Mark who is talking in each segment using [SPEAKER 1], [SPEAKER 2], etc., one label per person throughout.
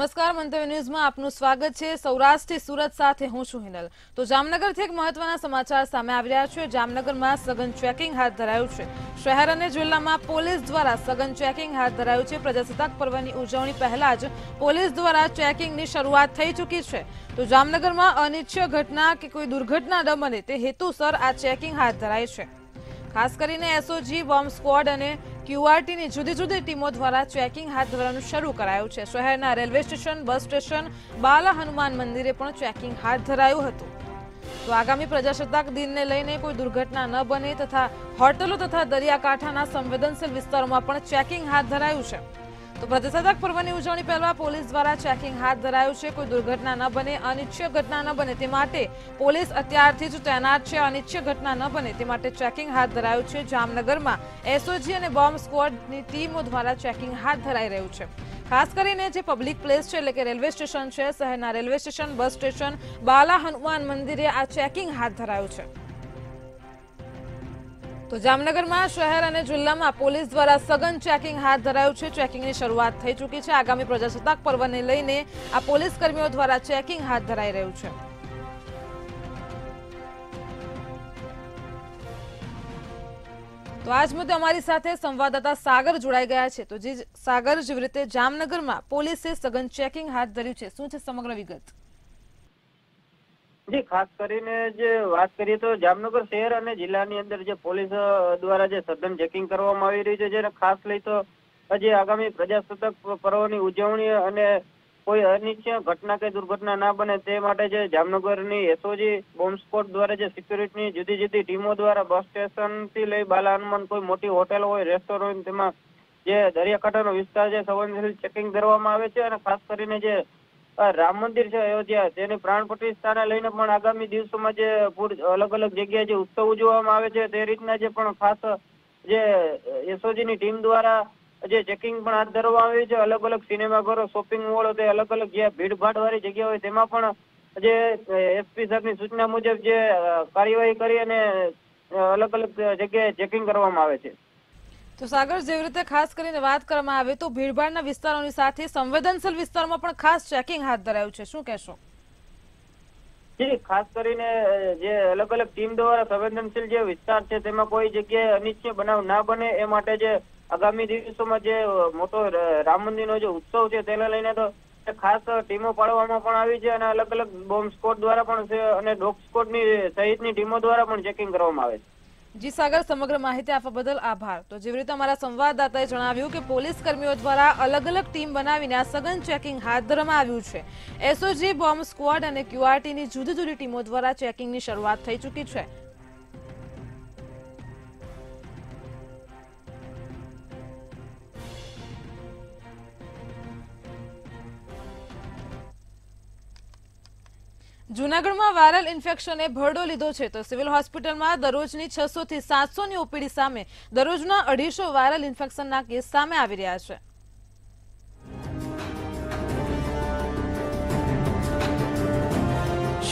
[SPEAKER 1] નમસ્કાર મંતવ્ય ન્યૂઝમાં આપનું સ્વાગત છે સૌરાષ્ટ્રથી સુરત સાથે હું છું હિનલ તો જામનગરથી એક મહત્વના સમાચાર સામે આવી રહ્યા છે જામનગરમાં સઘન ચેકિંગ હાથ ધરાયું છે શહેર અને જિલ્લામાં પોલીસ દ્વારા સઘન ચેકિંગ હાથ ધરાયું છે પ્રજાસત્તાક પર્વની ઉજવણી પહેલા જ પોલીસ દ્વારા ચેકિંગની શરૂઆત થઈ ચૂકી છે તો જામનગરમાં અનિચ્છ ઘટના કે કોઈ દુર્ઘટના ન બને તે હેતુસર આ ચેકિંગ હાથ ધરાય છે ખાસ કરીને એસઓજી બોમ્બ સ્ક્વોડ અને ક્યુઆરટીની જુદી જુદી ટીમો દ્વારા ચેકિંગ હાથ ધરવાનું શરૂ કરાયું છે શહેરના railway station bus station Bala Hanuman મંદિરે પણ ચેકિંગ હાથ ધરાયું હતું તો આગામી પ્રજાસત્તાક દિનને લઈને કોઈ દુર્ઘટના ન બને તથા હોટલો તથા દરિયાકાંઠાના સંવેદનશીલ વિસ્તારોમાં પણ ચેકિંગ હાથ ધરાયું છે તો પ્રજાસત્તાક પર્વની ઉજવણી પહેલા પોલીસ દ્વારા ચેકિંગ હાથ ધરાયું છે કોઈ દુર્ઘટના ન બને અનિચ્છ્ય ઘટના ન બને તે માટે પોલીસ અત્યારથી જ તૈનાત છે અનિચ્છ્ય ઘટના ન બને તે માટે ચેકિંગ હાથ ધરાયું છે જામનગરમાં એસઓજી અને બોમ્બ સ્કવોડની ટીમો દ્વારા ચેકિંગ હાથ ધરાઈ રહ્યું છે ખાસ કરીને જે પબ્લિક પ્લેસ છે એટલે કે રેલવે સ્ટેશન છે શહેરના railway station bus station Bala Hanuman મંદિરે આ ચેકિંગ હાથ ધરાયું છે તો જામનગરમાં શહેર અને જિલ્લામાં પોલીસ દ્વારા સઘન ચેકિંગ હાથ ધરાયું છે ચેકિંગની શરૂઆત થઈ ચૂકી છે આગામી પ્રજાસત્તાક પર્વને લઈને આ પોલીસ કર્મીઓ દ્વારા ચેકિંગ હાથ ધરાઈ રહ્યું છે તો આજ મુદ્દે અમારી સાથે સંવાદદાતા સાગર જોડાઈ ગયા છે તો જે સાગર જેવી રીતે જામનગરમાં પોલીસે સઘન ચેકિંગ હાથ ધર્યું છે શું છે સમગ્ર વિગત
[SPEAKER 2] જી ખાસ કરીને જે વાત કરીએ તો જામનગર શહેર અને જિલ્લાની અંદર જે પોલીસ દ્વારા જે સઘન ચેકિંગ કરવામાં આવી રહ્યું છે જેને ખાસ લઈ તો જે આગામી પ્રજાસત્તાક પર્વની ઉજવણી અને કોઈ અનિચ્છનીય ઘટના કે દુર્ઘટના ના બને તે માટે જે જામનગરની એસઓજી બોમ્બ સ્કોડ દ્વારા જે સિક્યુરિટીની જુદી જુદી ટીમો દ્વારા બસ સ્ટેશન થી લઈ બાલા હનુમાન કોઈ મોટી હોટેલ હોય રેસ્ટોરન્ટ તેમાં જે દરિયાકાંઠાનો વિસ્તાર છે સંવેદનશીલ ચેકિંગ કરવામાં આવે છે અને ખાસ કરીને જે રામ મંદિર છે અયોધ્યા તેની પ્રાણ પ્રતિષ્ઠાને લઈને પણ આગામી દિવસોમાં જે અલગ અલગ જગ્યાએ જે ઉત્સવ ઉજવવામાં આવે છે તે રીતના જે પણ ખાસ જે એસઓજીની ટીમ દ્વારા જે ચેકિંગ પણ હાથ ધરવામાં આવ્યું છે અલગ અલગ સિનેમાઘરો શોપિંગ મોલો તે અલગ અલગ જે ભીડભાડ વાળી જગ્યા હોય તેમાં પણ જે એસપી ની સૂચના મુજબ જે કાર્યવાહી કરી અને અલગ અલગ જગ્યાએ ચેકિંગ કરવામાં આવે છે
[SPEAKER 1] તો સાગર જેવી રીતે ખાસ કરીને વાત કરવામાં આવે તો ભીડભાડના વિસ્તારોની સાથે સંવેદનશીલ વિસ્તારમાં પણ ખાસ ચેકિંગ હાથ ધરાયું છે શું કહેશો
[SPEAKER 2] જી ખાસ કરીને જે અલગ અલગ ટીમ દ્વારા સંવેદનશીલ જે વિસ્તાર છે તેમાં કોઈ જગ્યાએ અનિચ્છ બનાવ ના બને એ માટે જે આગામી દિવસોમાં જે મોટો રામ મંદિરનો જે ઉત્સવ છે તેને લઈને તો ખાસ ટીમો પાડવામાં પણ આવી છે અને અલગ અલગ બોમ્બ સ્કોટ દ્વારા પણ અને ડોગ સ્કોટની સહિતની ટીમો દ્વારા પણ ચેકિંગ કરવામાં આવે છે
[SPEAKER 1] જી સાગર સમગ્ર માહિતી આપવા બદલ આભાર તો જેવી રીતે અમારા સંવાદદાતાએ જણાવ્યું કે પોલીસ કર્મીઓ દ્વારા અલગ અલગ ટીમ બનાવીને આ સઘન ચેકિંગ હાથ ધરવામાં આવ્યું છે એસઓજી બોમ્બ સ્ક્વોડ અને ક્યુઆરટીની જુદી જુદી ટીમો દ્વારા ચેકિંગની શરૂઆત થઈ ચૂકી છે જુનાગઢમાં વાયરલ ઇન્ફેક્શને ભરડો લીધો છે તો સિવિલ હોસ્પિટલમાં દરરોજની છસો થી સાતસોની ઓપીડી સામે દરરોજના અઢીસો વાયરલ ઇન્ફેક્શનના કેસ સામે આવી રહ્યા છે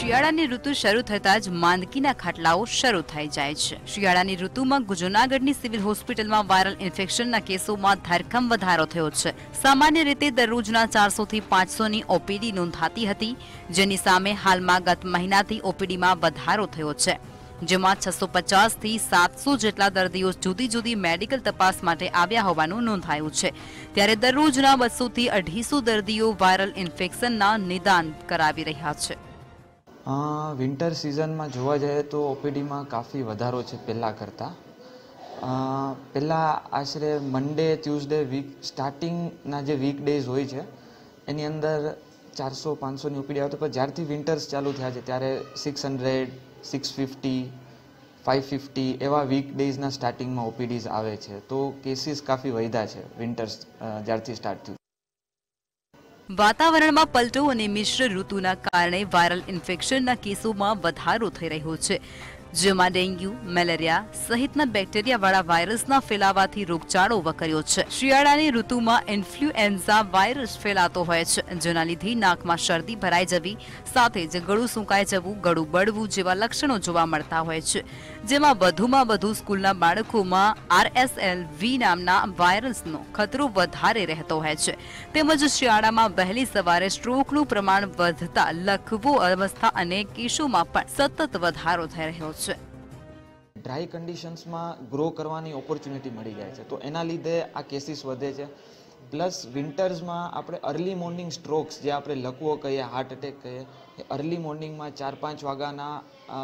[SPEAKER 3] શિયાળાની ઋતુ શરૂ થતાં જ માંદકીના ખાટલાઓ શરૂ થઈ જાય છે શિયાળાની ઋતુમાં જૂનાગઢની સિવિલ હોસ્પિટલમાં વાયરલ ઇન્ફેક્શનના કેસોમાં ધરખમ વધારો થયો છે સામાન્ય રીતે દરરોજના ચારસોથી પાંચસોની ઓપીડી નોંધાતી હતી જેની સામે હાલમાં ગત મહિનાથી ઓપીડીમાં વધારો થયો છે જેમાં છસો પચાસથી સાતસો જેટલા દર્દીઓ જુદી જુદી મેડિકલ તપાસ માટે આવ્યા હોવાનું નોંધાયું છે ત્યારે દરરોજના બસોથી અઢીસો દર્દીઓ વાયરલ ઇન્ફેક્શનના નિદાન કરાવી રહ્યા છે
[SPEAKER 4] વિન્ટર સિઝનમાં જોવા જઈએ તો ઓપીડીમાં કાફી વધારો છે પહેલાં કરતાં પહેલાં આશરે મંડે ટ્યુઝડે વીક સ્ટાર્ટિંગના જે વીક ડેઝ હોય છે એની અંદર ચારસો પાંચસોની ઓપીડી આવતી પણ જ્યારથી વિન્ટર્સ ચાલુ થયા છે ત્યારે six hundred six fifty five fifty એવા વીક ડેઝના સ્ટાર્ટિંગમાં ઓપીડીઝ આવે છે તો કેસીસ કાફી વધ્યા છે વિન્ટર્સ જ્યારથી સ્ટાર્ટ થયું
[SPEAKER 3] વાતાવરણમાં પલટો અને મિશ્ર ઋતુના કારણે વાયરલ ઇન્ફેક્શનના કેસોમાં વધારો થઈ રહ્યો છે જેમાં ડેન્ગ્યુ મેલેરિયા સહિતના બેક્ટેરિયાવાળા વાયરસના ફેલાવાથી રોગચાળો વકર્યો છે શિયાળાની ઋતુમાં ઇન્ફ્લુએન્ઝા વાયરસ ફેલાતો હોય છે જેના લીધે નાકમાં શરદી ભરાઈ જવી સાથે જ ગળું સુકાઈ જવું ગળું બળવું જેવા લક્ષણો જોવા મળતા હોય છે જેમાં વધુમાં વધુ સ્કૂલના બાળકોમાં આરએસએલ વી નામના વાયરસનો ખતરો વધારે રહેતો હોય છે તેમજ શિયાળામાં વહેલી સવારે સ્ટ્રોકનું પ્રમાણ વધતા લખવું અવસ્થા અને કેસોમાં પણ સતત વધારો થઈ રહ્યો છે
[SPEAKER 4] ડ્રાય કન્ડિશન્સમાં ગ્રો કરવાની ઓપોર્ચ્યુનિટી મળી જાય છે તો એના લીધે આ કેસીસ વધે છે પ્લસ વિન્ટર્સમાં આપણે અર્લી મોર્નિંગ સ્ટ્રોક્સ જે આપણે લકવો કહીએ હાર્ટ એટેક કહીએ અર્લી મોર્નિંગમાં ચાર પાંચ વાગ્યાના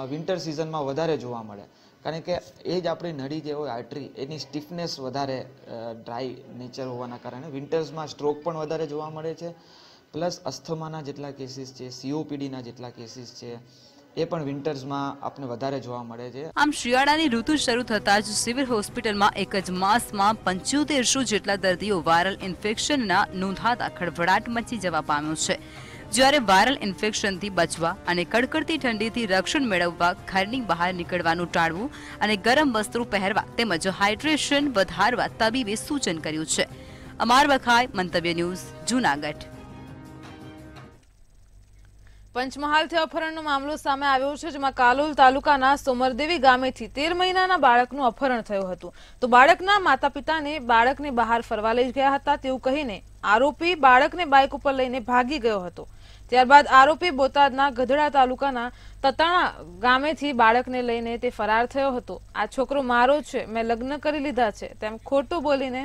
[SPEAKER 4] વિન્ટર સિઝનમાં વધારે જોવા મળે કારણ કે એ જ આપણી નળી જે હોય આર્ટરી એની સ્ટીફનેસ વધારે ડ્રાય નેચર હોવાના કારણે વિન્ટર્સમાં સ્ટ્રોક પણ વધારે જોવા મળે છે પ્લસ અસ્થમાના જેટલા કેસીસ છે સીઓપીડીના જેટલા કેસીસ છે એ પણ વિન્ટર્સમાં આપણે વધારે જોવા મળે છે
[SPEAKER 3] આમ શિયાળાની ઋતુ શરૂ થતાં જ સિવિલ હોસ્પિટલમાં એક જ માસમાં પંચોતેરસો જેટલા દર્દીઓ વાયરલ ઇન્ફેક્શનના નોંધાતા ખળભળાટ મચી જવા પામ્યો છે જ્યારે વાયરલ ઇન્ફેક્શનથી બચવા અને કડકડતી ઠંડીથી રક્ષણ મેળવવા ઘરની બહાર નીકળવાનું ટાળવું અને ગરમ વસ્ત્રો પહેરવા તેમજ હાઇડ્રેશન વધારવા તબીબે સૂચન કર્યું છે અમાર વખાય મંતવ્ય ન્યૂઝ જૂનાગઢ
[SPEAKER 1] પંચમહાલથી અપહરણનો મામલો સામે આવ્યો છે જેમાં કાલોલ તાલુકાના સોમરદેવી ગામેથી તેર મહિનાના બાળકનું અપહરણ થયું હતું તો બાળકના માતા પિતાને બાળકને બહાર ફરવા લઈ ગયા હતા તેવું કહીને આરોપી બાળકને બાઇક ઉપર લઈને ભાગી ગયો હતો ત્યારબાદ આરોપી બોટાદના ગધડા તાલુકાના તતાણા ગામેથી બાળકને લઈને તે ફરાર થયો હતો આ છોકરો મારો છે મેં લગ્ન કરી લીધા છે તેમ ખોટું બોલીને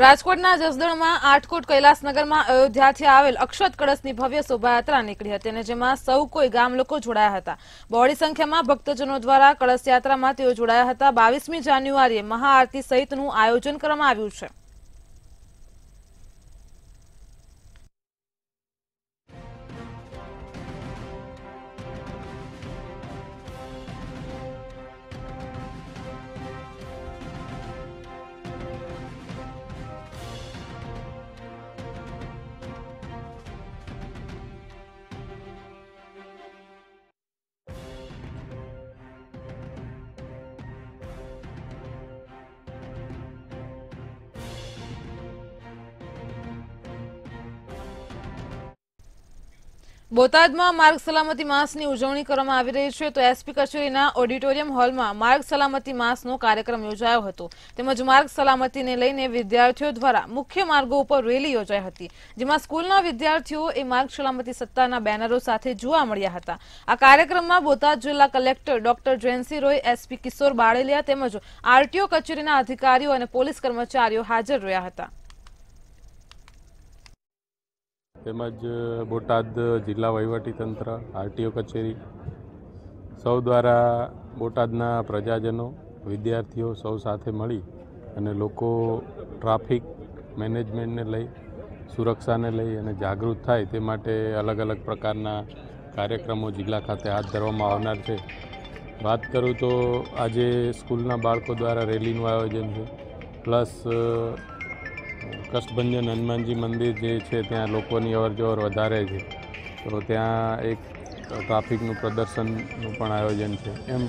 [SPEAKER 1] રાજકોટના જસદણમાં આઠકોટ કૈલાસનગરમાં અયોધ્યાથી આવેલ અક્ષત કળશની ભવ્ય શોભાયાત્રા નીકળી હતી અને જેમાં સૌ કોઈ ગામ લોકો જોડાયા હતા બહોળી સંખ્યામાં ભક્તજનો દ્વારા કળશયાત્રામાં તેઓ જોડાયા હતા બાવીસમી જાન્યુઆરીએ મહાઆરતી સહિતનું આયોજન કરવામાં આવ્યું છે બોતાદમાં માર્ગ સલામતી માસની ઉજવણી કરવામાં આવી રહી છે તો એસપી કચેરીના ઓડિટોરિયમ હોલમાં માર્ગ સલામતી માસનો કાર્યક્રમ યોજાયો હતો તેમજ માર્ગ સલામતીને લઈને વિદ્યાર્થીઓ દ્વારા મુખ્ય માર્ગો ઉપર રેલી યોજાઈ હતી જેમાં સ્કૂલના વિદ્યાર્થીઓ એ માર્ગ સલામતી સત્તાના બેનરો સાથે જોવા મળ્યા હતા આ કાર્યક્રમમાં બોતાદ જિલ્લા collector doctor Jayantsinh Roy SP Kishor Baleliya તેમજ આરટીઓ કચેરીના અધિકારીઓ અને પોલીસ કર્મચારીઓ હાજર રહ્યા હતા
[SPEAKER 5] તેમજ બોટાદ જિલ્લા વહીવટીતંત્ર આરટીઓ કચેરી સૌ દ્વારા બોટાદના પ્રજાજનો વિદ્યાર્થીઓ સૌ સાથે મળી અને લોકો ટ્રાફિક મેનેજમેન્ટને લઈ સુરક્ષાને લઈ અને જાગૃત થાય તે માટે અલગ અલગ પ્રકારના કાર્યક્રમો જિલ્લા ખાતે હાથ ધરવામાં આવનાર છે વાત કરું તો આજે સ્કૂલના બાળકો દ્વારા રેલીનું આયોજન છે પ્લસ કષ્ટભંજન હનુમાનજી મંદિર જે છે ત્યાં લોકોની અવરજવર વધારે છે તો ત્યાં એક ટ્રાફિકનું પ્રદર્શનનું પણ આયોજન છે એમ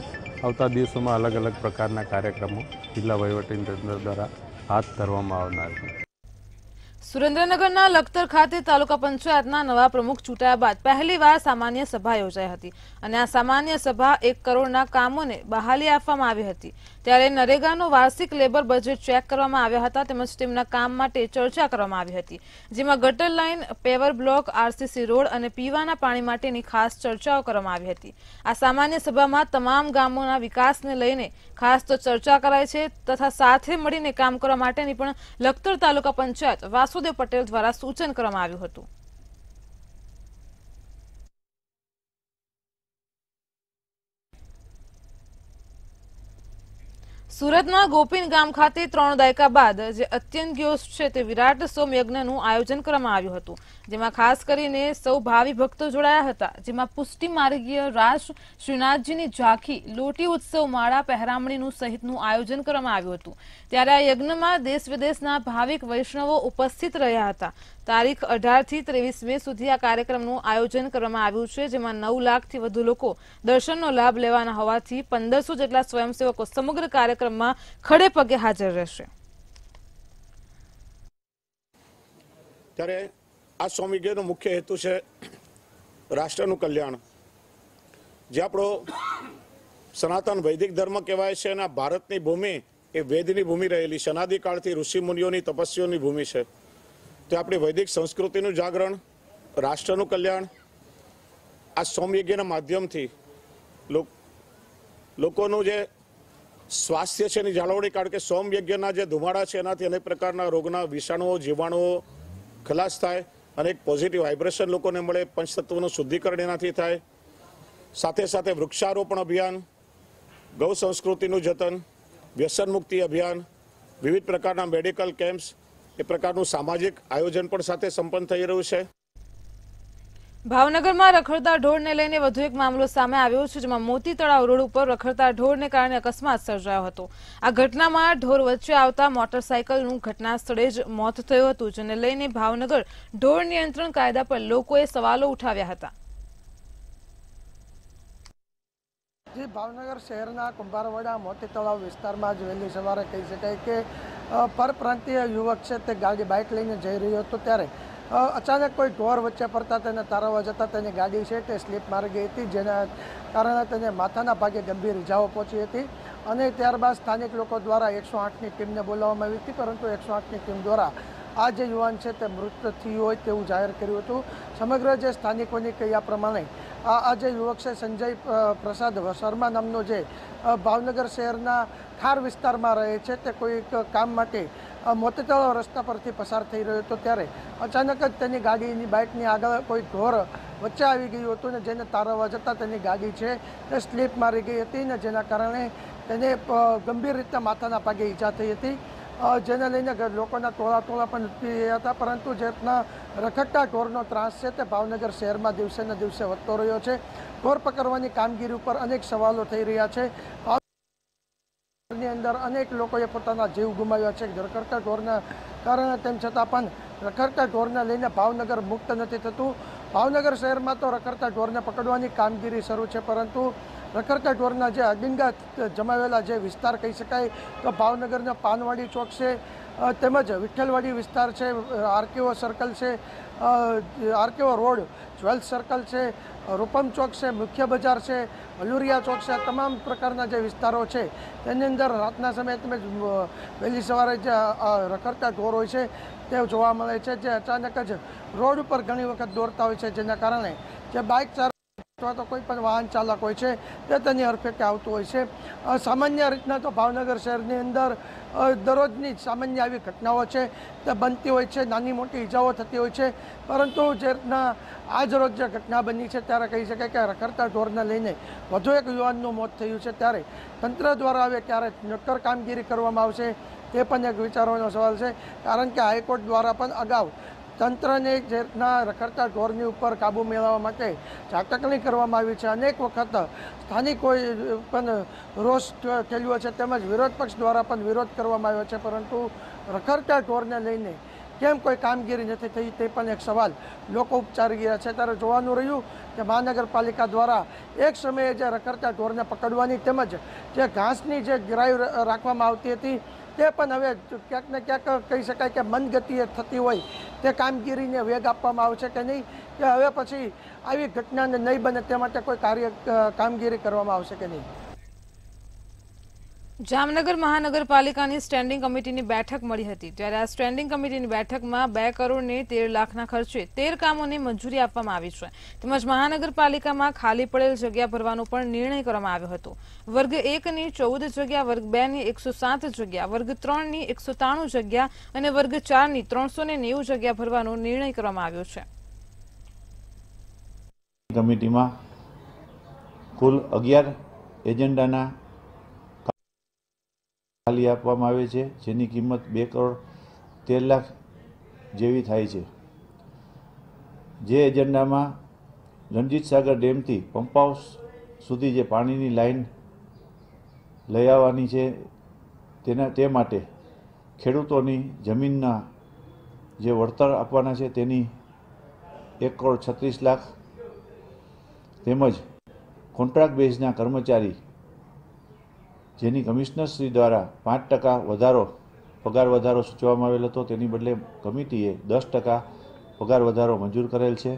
[SPEAKER 5] આવતા દિવસોમાં અલગ અલગ પ્રકારના કાર્યક્રમો જિલ્લા વહીવટીતંત્ર દ્વારા હાથ ધરવામાં આવનાર છે
[SPEAKER 1] સુરેન્દ્રનગરના લખતર ખાતે તાલુકા પંચાયતના નવા પ્રમુખ ચૂંટાયા બાદ પહેલીવાર સામાન્ય સભા યોજાઈ હતી અને આ સામાન્ય સભા એક કરોડના કામોને બહાલી આપવામાં આવી હતી ત્યારે નરેગાનું વાર્ષિક લેબર બજેટ ચેક કરવામાં આવ્યા હતા તેમજ તેમના કામ માટે ચર્ચા કરવામાં આવી હતી જેમાં ગટર line paver block RCC road અને પીવાના પાણી માટેની ખાસ ચર્ચાઓ કરવામાં આવી હતી આ સામાન્ય સભામાં તમામ ગામોના વિકાસને લઈને ખાસ તો ચર્ચા કરાય છે તથા સાથે મળીને કામ કરવા માટેની પણ લખતર તાલુકા પંચાયત વાસુદેવ પટેલ દ્વારા સૂચન કરવામાં આવ્યું હતું સુરતમાં ગોપીન ગામ ખાતે ત્રણ દાયકા બાદ જે અત્યંત ગોષ્ઠ છે તે વિરાટ સોમ યજ્ઞનું આયોજન કરવામાં આવ્યું હતું જેમાં ખાસ કરીને સૌ ભાવિ ભક્તો જોડાયા હતા જેમાં પુષ્ટિ માર્ગીય રાસ શ્રીનાથજીની ઝાંખી લોટી ઉત્સવ માળા પહેરામણીનું સહિતનું આયોજન કરવામાં આવ્યું હતું ત્યારે આ યજ્ઞમાં દેશ વિદેશના ભાવિક વૈષ્ણવો ઉપસ્થિત રહ્યા હતા તારીખ અઢારથી ત્રેવીસ મે સુધી આ કાર્યક્રમનું આયોજન કરવામાં આવ્યું છે જેમાં નવ લાખથી વધુ લોકો દર્શનનો લાભ લેવાના હોવાથી પંદરસો જેટલા સ્વયંસેવકો સમગ્ર કાર્યક્રમ કાર્યક્રમમાં ખડે પગે હાજર રહેશે
[SPEAKER 5] ત્યારે આ સ્વામીજીનો મુખ્ય હેતુ છે રાષ્ટ્રનું કલ્યાણ જે આપણો સનાતન વૈદિક ધર્મ કહેવાય છે અને ભારતની ભૂમિ એ વેદની ભૂમિ રહેલી છે સનાદિકાળથી ઋષિ મુનિઓની તપસ્વીઓની ભૂમિ છે તે આપણી વૈદિક સંસ્કૃતિનું જાગરણ રાષ્ટ્રનું કલ્યાણ આ સોમયજ્ઞના માધ્યમથી લોકોનું જે સ્વાસ્થ્ય છે એની જાળવણી કારણ કે સોમ જે ધુમાડા છે એનાથી અનેક પ્રકારના રોગના વિષાણુઓ જીવાણુઓ ખલાસ થાય અનેક પોઝિટિવ વાઇબ્રેશન લોકોને મળે પંચતત્વનું શુદ્ધિકરણ એનાથી થાય સાથે સાથે વૃક્ષારોપણ અભિયાન ગૌ સંસ્કૃતિનું જતન વ્યસન મુક્તિ અભિયાન વિવિધ પ્રકારના મેડિકલ કેમ્પ્સ એ પ્રકારનું સામાજિક આયોજન પણ સાથે સંપન્ન થઈ રહ્યું
[SPEAKER 1] છે ભાવનગરમાં રખડતા ઢોરને લઈને વધુ એક મામલો સામે આવ્યો છે જેમાં મોતી તળાવ રોડ ઉપર રખડતા ઢોરને કારણે અકસ્માત સર્જાયો હતો આ ઘટનામાં ઢોર વચ્ચે આવતા મોટરસાયકલનું ઘટના સ્થળે જ મોત થયું હતું જેને લઈને ભાવનગર ઢોર નિયંત્રણ કાયદા પર લોકોએ સવાલો ઉઠાવ્યા હતા
[SPEAKER 6] જે ભાવનગર શહેરના કુંભારવાડા મોટી તળાવ વિસ્તારમાં જ વહેલી સવારે કહી શકાય કે પરપ્રાંતિય યુવક છે તે ગાડી બાઇક લઈને જઈ રહ્યો હતો ત્યારે અચાનક કોઈ ઢોર વચ્ચે પડતા તેને તારવવા જતાં તેની ગાડી છે તે સ્લીપ મારી ગઈ હતી જેના કારણે તેને માથાના ભાગે ગંભીર ઇજાઓ પહોંચી હતી અને ત્યારબાદ સ્થાનિક લોકો દ્વારા એકસો આઠની ટીમને બોલાવવામાં આવી હતી પરંતુ એકસો આઠની ટીમ દ્વારા આ જે યુવાન છે તે મૃત થયું હોય તેવું જાહેર કર્યું હતું સમગ્ર જે સ્થાનિકોની કહ્યા પ્રમાણે આ આ જે યુવક છે સંજય પ્રસાદ શર્મા નામનો જે ભાવનગર શહેરના ખાર વિસ્તારમાં રહે છે તે કોઈક કામ માટે મોતીતળાવ રસ્તા પરથી પસાર થઈ રહ્યો હતો ત્યારે અચાનક જ તેની ગાડીની બાઇકની આગળ કોઈ ઢોર વચ્ચે આવી ગયું હતું ને જેને તારવવા જતાં તેની ગાડી છે તે સ્લીપ મારી ગઈ હતી ને જેના કારણે તેને ગંભીર રીતે માથાના પાગે ઈજા થઈ હતી જેને લઈને લોકોના ટોળા ટોળા પણ ઉઠી રહ્યા હતા પરંતુ જે રીતના રખડતા ઢોરનો ત્રાસ છે તે ભાવનગર શહેરમાં દિવસે ને દિવસે વધતો રહ્યો છે ઢોર પકડવાની કામગીરી ઉપર અનેક સવાલો થઈ રહ્યા છે ની અંદર અનેક લોકોએ પોતાના જીવ ગુમાવ્યા છે રખડતા ઢોરના કારણે તેમ છતાં પણ રખડતા ઢોરને લઈને ભાવનગર મુક્ત નથી થતું ભાવનગર શહેરમાં તો રખડતા ઢોરને પકડવાની કામગીરી શરૂ છે પરંતુ રખડતા ઢોરના જે અગિંગા જમાવેલા જે વિસ્તાર કહી શકાય તો ભાવનગરના પાનવાડી ચોક છે તેમજ વિઠ્ઠલવાડી વિસ્તાર છે આરકેઓ સર્કલ છે આરકેઓ રોડ જ્વેલ્સ સર્કલ છે રૂપમ ચોક છે મુખ્ય બજાર છે વલુરિયા ચોક છે આ તમામ પ્રકારના જે વિસ્તારો છે તેની અંદર રાતના સમયે તમે વહેલી સવારે જે રખડતા ઢોર હોય છે તે જોવા મળે છે જે અચાનક જ રોડ ઉપર ઘણી વખત દોડતા હોય છે જેના કારણે જે બાઇક ચાર અથવા તો કોઈ પણ વાહન ચાલક હોય છે તે તેની હરફેટે આવતું હોય છે સામાન્ય રીતના તો ભાવનગર શહેરની અંદર દરરોજની સામાન્ય આવી ઘટનાઓ છે તે બનતી હોય છે નાની મોટી ઈજાઓ થતી હોય છે પરંતુ જે રીતના આજ રોજ જે ઘટના બની છે ત્યારે કહી શકાય કે રખડતા ઢોરને લઈને વધુ એક યુવાનનું મોત થયું છે ત્યારે તંત્ર દ્વારા આવે ત્યારે નક્કર કામગીરી કરવામાં આવશે તે પણ એક વિચારવાનો સવાલ છે કારણ કે હાઈકોર્ટ દ્વારા પણ અગાઉ તંત્રને એક રીતના રખડતા ઢોરની ઉપર કાબૂ મેળવવા માટે ઝાટકણી કરવામાં આવી છે અનેક વખત સ્થાનિકો પણ રોષ ખેલ્યો છે તેમજ વિરોધ પક્ષ દ્વારા પણ વિરોધ કરવામાં આવ્યો છે પરંતુ રખડતા ઢોરને લઈને કેમ કોઈ કામગીરી નથી થઈ તે પણ એક સવાલ લોકો ઉપચારી ગયા છે ત્યારે જોવાનું રહ્યું કે મહાનગરપાલિકા દ્વારા એક સમયે જે રખડતા ઢોરને પકડવાની તેમજ જે ઘાસની જે ગ્રાય રાખવામાં આવતી હતી તે પણ હવે ક્યાંક ને ક્યાંક કહી શકાય કે મંદગતિએ થતી હોય તે કામગીરીને વેગ આપવામાં આવશે કે નહીં કે હવે પછી આવી ઘટનાને નહીં બને તે માટે કોઈ કાર્ય કામગીરી
[SPEAKER 1] કરવામાં આવશે કે નહીં જામનગર મહાનગરપાલિકાની સ્ટેન્ડિંગ કમિટીની બેઠક મળી હતી ત્યારે આ સ્ટેન્ડિંગ કમિટીની બેઠકમાં બે કરોડને તેર લાખના ખર્ચે તેર કામોને મંજૂરી આપવામાં આવી છે તેમજ મહાનગરપાલિકામાં ખાલી પડેલ જગ્યા ભરવાનો પણ નિર્ણય કરવામાં આવ્યો હતો વર્ગ એકની ચૌદ જગ્યા વર્ગ બેની એકસો સાત જગ્યા વર્ગ ત્રણની એકસો જગ્યા અને વર્ગ ચારની ત્રણસો ને નેવું જગ્યા ભરવાનો નિર્ણય કરવામાં આવ્યો છે
[SPEAKER 7] કમિટીમાં કુલ અગિયાર એજન્ડાના ખાલી આપવામાં આવે છે જેની કિંમત બે કરોડ તેર લાખ જેવી થાય છે જે એજન્ડામાં રણજીત સાગર ડેમથી હાઉસ સુધી જે પાણીની લાઇન લઈ આવવાની છે તેના તે માટે ખેડૂતોની જમીનના જે વળતર આપવાના છે તેની એક કરોડ છત્રીસ લાખ તેમજ કોન્ટ્રાક્ટ બેઝના કર્મચારી જેની કમિશનર શ્રી દ્વારા પાંચ ટકા વધારો પગાર વધારો સૂચવવામાં આવેલ હતો તેની બદલે કમિટીએ દસ ટકા પગાર વધારો મંજૂર કરેલ છે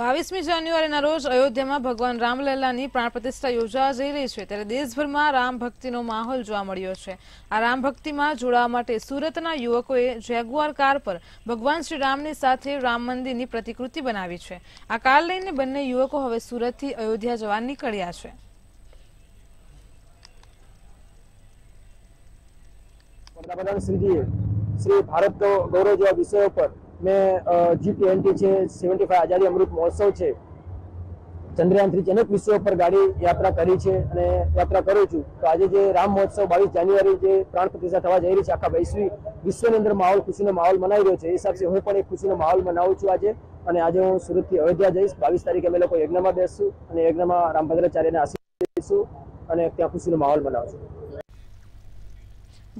[SPEAKER 1] બાવીસમી જાન્યુઆરીના રોજ અયોધ્યામાં ભગવાન રામલલ્લાની પ્રાણ પ્રતિષ્ઠા યોજાવા જઈ રહી છે ત્યારે દેશભરમાં રામ ભક્તિનો માહોલ જોવા મળ્યો છે આ રામ ભક્તિમાં જોડાવા માટે સુરતના યુવકોએ જેગુઆર કાર પર ભગવાન શ્રી રામની સાથે રામ મંદિરની પ્રતિકૃતિ બનાવી છે આ કાર લઈને બંને યુવકો હવે સુરતથી અયોધ્યા જવા નીકળ્યા છે
[SPEAKER 2] વડાપ્રધાન શ્રી ભારત ગૌરવ જેવા વિષયો પર મેં જી ટ્વેન્ટી છે સેવન્ટી ફાઈવ આઝાદી અમૃત મહોત્સવ છે ચંદ્રયાન થ્રી અનેક વિષયો પર ગાડી યાત્રા કરી છે અને યાત્રા કરું છું તો આજે જે રામ મહોત્સવ બાવીસ જાન્યુઆરી જે પ્રાણ પ્રતિષ્ઠા થવા જઈ રહી છે આખા વૈશ્વિક વિશ્વની અંદર માહોલ ખુશીનો માહોલ મનાવી રહ્યો છે એ હિસાબથી હું પણ એક ખુશીનો માહોલ મનાવું છું આજે અને આજે હું સુરતથી અયોધ્યા જઈશ બાવીસ તારીખે અમે લોકો યજ્ઞમાં બેસશું અને યજ્ઞમાં રામભદ્રાચાર્યને આશીર્વાદ દઈશું અને ત્યાં ખુશીનો માહોલ બનાવશું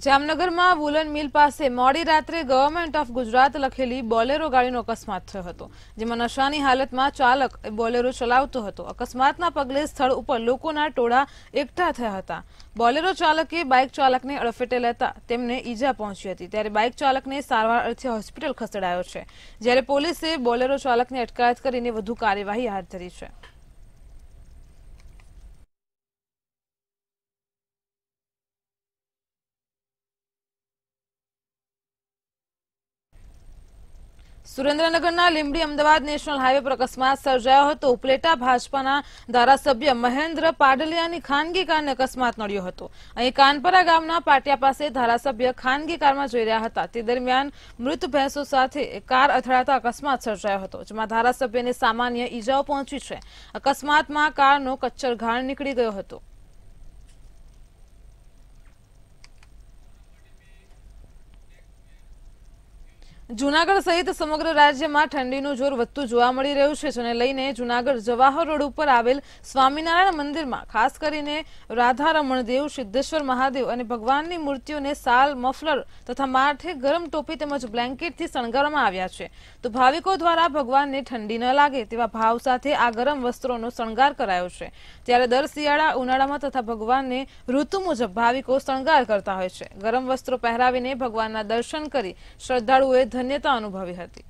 [SPEAKER 1] જામનગરમાં વુલન મિલ પાસે મોડી રાત્રે ગવર્મેન્ટ ઓફ ગુજરાત લખેલી બોલેરો ગાડીનો અકસ્માત થયો હતો જેમાં નશાની હાલતમાં ચાલક બોલેરો ચલાવતો હતો અકસ્માતના પગલે સ્થળ ઉપર લોકોના ટોળા એકઠા થયા હતા બોલેરો ચાલકે બાઇક ચાલકને અડફેટે લેતા તેમને ઈજા પહોંચી હતી ત્યારે બાઇક ચાલકને સારવાર અર્થે હોસ્પિટલ ખસેડાયો છે જ્યારે પોલીસે બોલેરો ચાલકની અટકાયત કરીને વધુ કાર્યવાહી હાથ ધરી છે સુરેન્દ્રનગરના લીંબડી અમદાવાદ નેશનલ હાઈવે પર અકસ્માત સર્જાયો હતો ઉપલેટા ભાજપાના ધારાસભ્ય મહેન્દ્ર પાડલિયાની ખાનગી કારને અકસ્માત નડ્યો હતો અહીં કાનપરા ગામના પાટિયા પાસે ધારાસભ્ય ખાનગી કારમાં જઈ રહ્યા હતા તે દરમિયાન મૃત ભેંસો સાથે કાર અથડાતા અકસ્માત સર્જાયો હતો જેમાં ધારાસભ્યને સામાન્ય ઈજાઓ પહોંચી છે અકસ્માતમાં કારનો કચ્છર ઘાણ નીકળી ગયો હતો જુનાગઢ સહિત સમગ્ર રાજ્યમાં ઠંડીનું જોર વધતું જોવા મળી રહ્યું છે જેને લઈને જુનાગઢ જવાહર રોડ ઉપર આવેલ સ્વામિનારાયણ મંદિરમાં ખાસ કરીને રાધારમણ દેવ સિદ્ધેશ્વર મહાદેવ અને ભગવાનની મૂર્તિઓને સાલ મફલર તથા માથે ગરમ ટોપી તેમજ બ્લેન્કેટથી શણગારવામાં આવ્યા છે તો ભાવિકો દ્વારા ભગવાનને ઠંડી ન લાગે તેવા ભાવ સાથે આ ગરમ વસ્ત્રોનો શણગાર કરાયો છે ત્યારે દર શિયાળા ઉનાળામાં તથા ભગવાનને ઋતુ મુજબ ભાવિકો શણગાર કરતા હોય છે ગરમ વસ્ત્રો પહેરાવીને ભગવાનના દર્શન કરી શ્રદ્ધાળુઓએ ધન્યતા અનુભવી હતી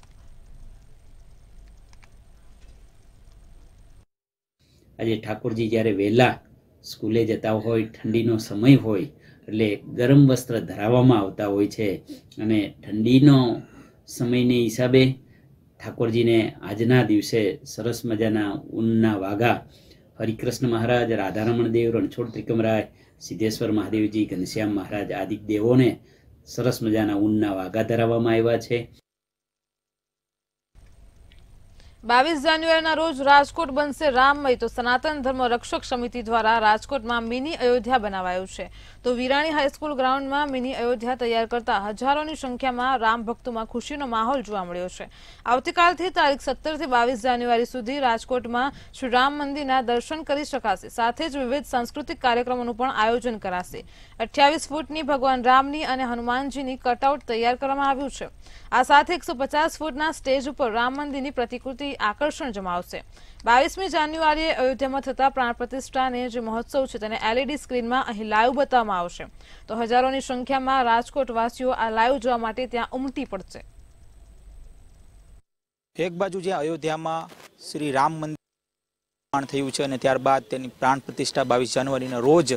[SPEAKER 7] આજે ઠાકોરજી જ્યારે વહેલા સ્કૂલે જતા હોય ઠંડીનો સમય હોય એટલે ગરમ વસ્ત્ર ધરાવવામાં આવતા હોય છે અને ઠંડીનો સમયને હિસાબે ઠાકોરજીને આજના દિવસે સરસ મજાના ઊનના વાઘા હરિકૃષ્ણ મહારાજ રાધારમણ દેવ રણછોડ ત્રિકમરાય સિદ્ધેશ્વર મહાદેવજી ઘનશ્યામ મહારાજ આદિ દેવોને સરસ મજાના ઊનના વાગા ધરાવવામાં આવ્યા છે
[SPEAKER 1] બાવીસ જાન્યુઆરીના રોજ રાજકોટ બનશે રામમય તો સનાતન ધર્મ રક્ષક સમિતિ દ્વારા રાજકોટમાં મિની અયોધ્યા બનાવાયું છે તો વિરાણી હાઈસ્કૂલ ગ્રાઉન્ડમાં મિની અયોધ્યા તૈયાર કરતા હજારોની સંખ્યામાં રામ ભક્તોમાં ખુશીનો માહોલ જોવા મળ્યો છે આવતીકાલથી તારીખ સત્તરથી બાવીસ જાન્યુઆરી સુધી રાજકોટમાં શ્રી રામ મંદિરના દર્શન કરી શકાશે સાથે જ વિવિધ સાંસ્કૃતિક કાર્યક્રમોનું પણ આયોજન કરાશે અઠ્યાવીસ ફૂટની ભગવાન રામની અને હનુમાનજીની કટઆઉટ તૈયાર કરવામાં આવ્યું છે આ સાથે એકસો ફૂટના સ્ટેજ ઉપર રામ મંદિરની પ્રતિકૃતિ તરફથી આકર્ષણ જમાવશે બાવીસમી જાન્યુઆરીએ અયોધ્યામાં થતા પ્રાણ પ્રતિષ્ઠાને જે મહોત્સવ છે તેને એલઈડી e સ્ક્રીનમાં અહીં લાઈવ બતાવવામાં આવશે તો હજારોની સંખ્યામાં રાજકોટવાસીઓ આ લાઈવ જોવા માટે ત્યાં ઉમટી પડશે
[SPEAKER 7] એક બાજુ જ્યાં અયોધ્યામાં શ્રી રામ મંદિર નિર્માણ થયું છે અને ત્યારબાદ તેની પ્રાણ પ્રતિષ્ઠા બાવીસ જાન્યુઆરીના રોજ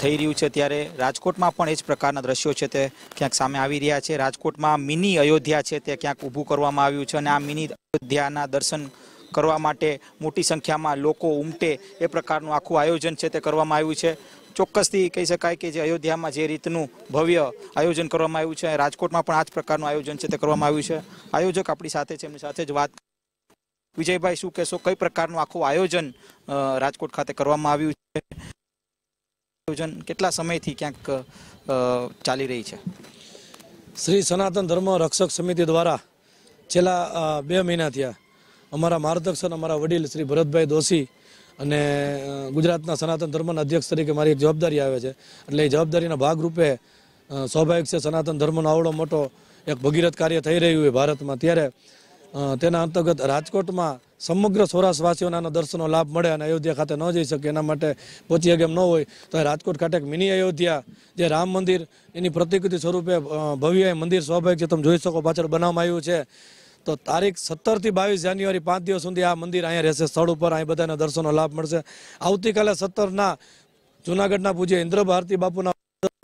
[SPEAKER 7] થઈ રહ્યું છે ત્યારે રાજકોટમાં પણ એ જ પ્રકારના દ્રશ્યો છે તે ક્યાંક સામે આવી રહ્યા છે રાજકોટમાં મિની અયોધ્યા છે તે ક્યાંક ઊભું કરવામાં આવ્યું છે અને આ મિની અયોધ્યાના દર્શન કરવા માટે મોટી સંખ્યામાં લોકો ઉમટે એ પ્રકારનું આખું આયોજન છે તે કરવામાં આવ્યું છે ચોક્કસથી કહી શકાય કે જે અયોધ્યામાં જે રીતનું ભવ્ય આયોજન કરવામાં આવ્યું છે રાજકોટમાં પણ આ જ પ્રકારનું આયોજન છે તે કરવામાં આવ્યું છે આયોજક આપણી સાથે છે એમની સાથે જ વાત વિજયભાઈ શું કહેશો કઈ પ્રકારનું આખું આયોજન રાજકોટ ખાતે કરવામાં આવ્યું છે આયોજન કેટલા સમયથી ક્યાંક
[SPEAKER 8] ચાલી રહી છે શ્રી સનાતન ધર્મ રક્ષક સમિતિ દ્વારા છેલ્લા બે મહિના થયા અમારા માર્ગદર્શન અમારા વડીલ શ્રી ભરતભાઈ દોશી અને ગુજરાતના સનાતન ધર્મના અધ્યક્ષ તરીકે મારી એક જવાબદારી આવે છે એટલે એ જવાબદારીના ભાગરૂપે સ્વાભાવિક છે સનાતન ધર્મનો આવડો મોટો એક ભગીરથ કાર્ય થઈ રહ્યું છે ભારતમાં ત્યારે તેના અંતર્ગત રાજકોટમાં સમગ્ર સૌરાષ્ટ્રવાસીઓના દર્શનનો લાભ મળે અને અયોધ્યા ખાતે ન જઈ શકે એના માટે પહોંચી શકે એમ ન હોય તો રાજકોટ ખાતે મિની અયોધ્યા જે રામ મંદિર એની પ્રતિકૃતિ સ્વરૂપે ભવ્ય મંદિર સ્વાભાવિક છે તમે જોઈ શકો પાછળ બનાવવામાં આવ્યું છે તો તારીખ સત્તરથી બાવીસ જાન્યુઆરી પાંચ દિવસ સુધી આ મંદિર અહીંયા રહેશે સ્થળ ઉપર અહીં બધાને દર્શનનો લાભ મળશે આવતીકાલે સત્તરના જૂનાગઢના પૂજ્ય ઇન્દ્ર ભારતી બાપુના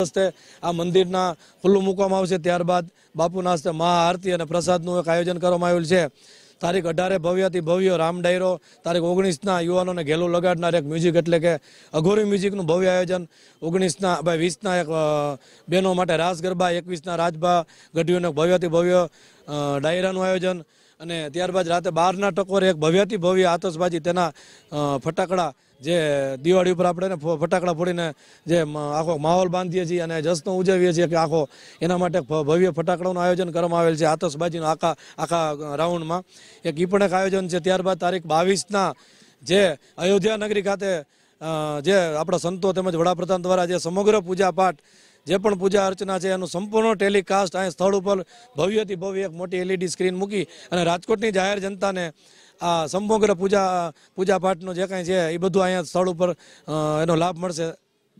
[SPEAKER 8] હસ્તે આ મંદિરના ખુલ્લું મૂકવામાં આવશે ત્યારબાદ બાપુના હસ્તે મહાઆરતી અને પ્રસાદનું એક આયોજન કરવામાં આવેલ છે તારીખ અઢારે ભવ્યથી ભવ્ય રામ ડાયરો તારીખ ઓગણીસના યુવાનોને ઘેલું લગાડનાર એક મ્યુઝિક એટલે કે અઘોરી મ્યુઝિકનું ભવ્ય આયોજન ઓગણીસના ભાઈ વીસના એક બહેનો માટે રાસ ગરબા એકવીસના રાજભા ગઢવીઓને ભવ્યથી ભવ્ય ડાયરાનું આયોજન અને ત્યારબાદ રાતે બારના ટકોરે એક ભવ્યથી ભવ્ય આતશબાજી તેના ફટાકડા જે દિવાળી ઉપર આપણે ફટાકડા ફોડીને જે આખો માહોલ બાંધીએ છીએ અને જશ્નો ઉજવીએ છીએ કે આખો એના માટે ભવ્ય ફટાકડાનું આયોજન કરવામાં આવેલ છે આતશબાજીનું આખા આખા રાઉન્ડમાં એક એ પણ એક આયોજન છે ત્યારબાદ તારીખ બાવીસના જે અયોધ્યા નગરી ખાતે જે આપણા સંતો તેમજ વડાપ્રધાન દ્વારા જે સમગ્ર પૂજાપાઠ જે પણ પૂજા અર્ચના છે એનું સંપૂર્ણ ટેલિકાસ્ટ અહીં સ્થળ ઉપર ભવ્યથી ભવ્ય એક મોટી એલઈડી સ્ક્રીન મૂકી અને રાજકોટની જાહેર જનતાને આ સમગ્ર પૂજા પૂજા પાઠનું જે કાંઈ છે એ બધું અહીંયા સ્થળ ઉપર એનો લાભ મળશે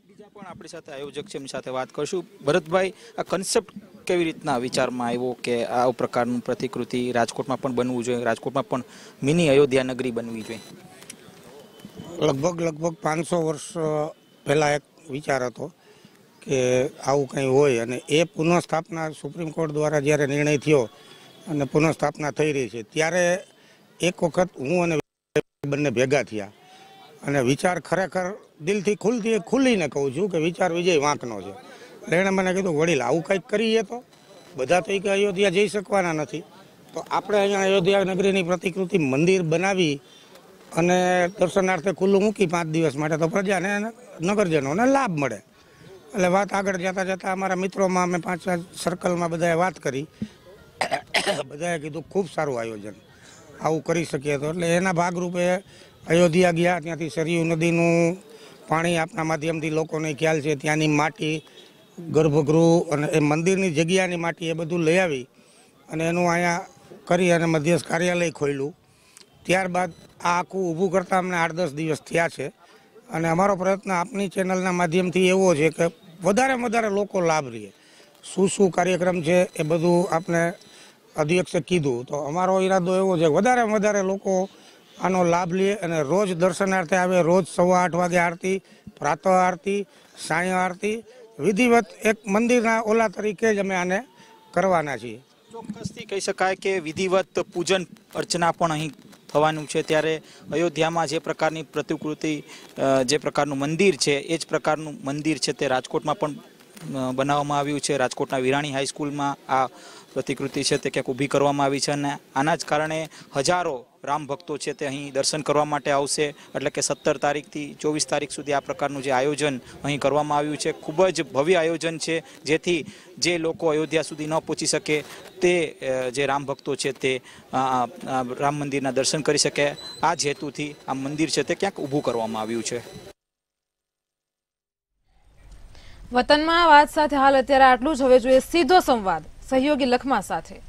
[SPEAKER 7] બીજા પણ આપણી સાથે આયોજક છે એમની સાથે વાત કરશું ભરતભાઈ આ કન્સેપ્ટ કેવી રીતના વિચારમાં આવ્યો કે આ પ્રકારનું પ્રતિકૃતિ રાજકોટમાં પણ બનવું જોઈએ રાજકોટમાં પણ મિની અયોધ્યા નગરી બનવી જોઈએ
[SPEAKER 5] લગભગ લગભગ પાંચસો વર્ષ પહેલાં એક વિચાર હતો કે આવું કંઈ હોય અને એ પુનઃસ્થાપના સુપ્રીમ કોર્ટ દ્વારા જ્યારે નિર્ણય થયો અને પુનઃસ્થાપના થઈ રહી છે ત્યારે એક વખત હું અને બંને ભેગા થયા અને વિચાર ખરેખર દિલથી ખુલ્લી ખુલ્લીને કહું છું કે વિચાર વિજય વાંકનો છે એટલે એણે મને કીધું વડીલ આવું કંઈક કરીએ તો બધા તો કે અયોધ્યા જઈ શકવાના નથી તો આપણે અહીંયા અયોધ્યા નગરીની પ્રતિકૃતિ મંદિર બનાવી અને દર્શનાર્થે ખુલ્લું મૂકી પાંચ દિવસ માટે તો પ્રજાને નગરજનોને લાભ મળે એટલે વાત આગળ જતાં જતાં અમારા મિત્રોમાં અમે પાંચ સર્કલમાં બધાએ વાત કરી બધાએ કીધું ખૂબ સારું આયોજન આવું કરી શકીએ તો એટલે એના ભાગરૂપે અયોધ્યા ગયા ત્યાંથી સરયુ નદીનું પાણી આપના માધ્યમથી લોકોને ખ્યાલ છે ત્યાંની માટી ગર્ભગૃહ અને એ મંદિરની જગ્યાની માટી એ બધું લઈ આવી અને એનું અહીંયા કરી અને મધ્યસ્થ કાર્યાલય ખોલ્યું ત્યારબાદ આ આખું ઊભું કરતાં અમને આઠ દસ દિવસ થયા છે અને અમારો પ્રયત્ન આપની ચેનલના માધ્યમથી એવો છે કે વધારે વધારે લોકો લાભ લે શું શું કાર્યક્રમ છે એ બધું આપણે અધ્યક્ષે કીધું તો અમારો ઈરાદો એવો છે વધારે વધારે લોકો આનો લાભ લે અને રોજ દર્શનાર્થે આવે રોજ સવા આઠ વાગે આરતી પ્રાતઃ આરતી સાંજ આરતી વિધિવત એક મંદિરના ઓલા તરીકે જ અમે આને કરવાના છીએ
[SPEAKER 7] ચોક્કસથી કહી શકાય કે વિધિવત પૂજન અર્ચના પણ અહીં થવાનું છે ત્યારે અયોધ્યામાં જે પ્રકારની પ્રતિકૃતિ જે પ્રકારનું મંદિર છે એ જ પ્રકારનું મંદિર છે તે રાજકોટમાં પણ બનાવવામાં આવ્યું છે રાજકોટના વિરાણી હાઈસ્કૂલમાં આ પ્રતિકૃતિ છે તે ક્યાંક ઊભી કરવામાં આવી છે અને આના જ કારણે હજારો રામ ભક્તો છે તે અહીં દર્શન કરવા માટે આવશે એટલે કે સત્તર તારીખથી ચોવીસ તારીખ સુધી આ પ્રકારનું જે આયોજન અહીં કરવામાં આવ્યું છે ખૂબ જ ભવ્ય આયોજન છે જેથી જે લોકો અયોધ્યા સુધી ન પહોંચી શકે તે જે રામ ભક્તો છે તે રામ મંદિરના દર્શન કરી શકે આ જ હેતુથી આ મંદિર છે તે ક્યાંક ઊભું કરવામાં આવ્યું છે
[SPEAKER 1] વતનમાં વાત સાથે હાલ અત્યારે આટલું જ હવે જોઈએ સીધો સંવાદ સહયોગી લખમા સાથે